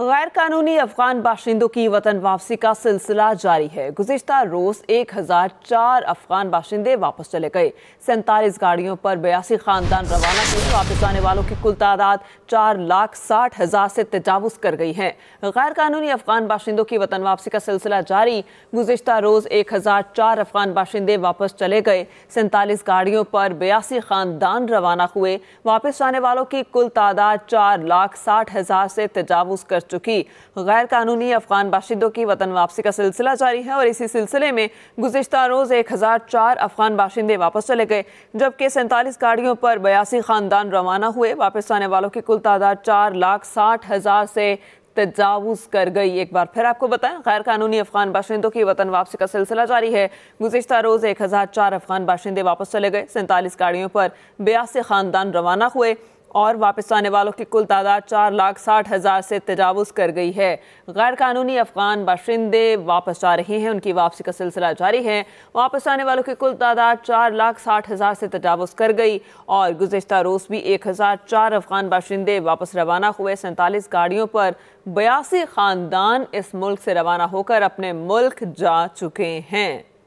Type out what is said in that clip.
गैर कानूनी अफगान बाशिंदों की वतन वापसी का सिलसिला जारी है गुजशत रोज एक हजार चार अफगान बाशिंदे वापस चले गए सैंतालीस गाड़ियों पर बयासी खानदान रवाना हुए वापस आने वालों की कुल तादाद चार लाख साठ हजार से तजावज कर गई है गैर कानूनी अफगान बाशिंदों की वतन वापसी का सिलसिला जारी गुजशत रोज एक हजार चार अफगान बाशिंदे वापस चले गए सैंतालीस गाड़ियों पर बयासी खानदान रवाना हुए वापस आने वालों की कुल तादाद चार लाख साठ हजार से तजावज कर चुकी गैर कानूनी अफगान बाशिंदों की वतन वापसी का सिलसिला जारी है और इसी सिलसिले में गुजशत रोज़ एक हज़ार चार अफगान बाशिंदे वापस चले गए जबकि सैंतालीस गाड़ियों पर बयासी खानदान रवाना हुए वापस आने वालों की कुल तादाद चार लाख साठ हज़ार से तजावज़ कर गई एक बार फिर आपको बताएं गैर कानूनी अफगान बाशिंदों की वतन वापसी का सिलसिला जारी है गुजशत रोज़ एक हज़ार चार अफगान बाशिंदे वापस चले गए सैंतालीस गाड़ियों पर बयासी खानदान रवाना हुए और वापस आने वालों की कुल तादाद चार लाख साठ हज़ार से तजावज़ कर गई है गैर कानूनी अफगान बाशिंदे वापस जा रहे हैं उनकी वापसी का सिलसिला जारी है वापस आने वालों की कुल तादाद चार लाख साठ हज़ार से तजावज़ कर गई और गुजशत रोज़ भी एक हज़ार चार अफगान बाशिंदे वापस रवाना हुए सैंतालीस गाड़ियों पर बयासी ख़ानदान इस मुल्क से रवाना होकर अपने मुल्क जा चुके हैं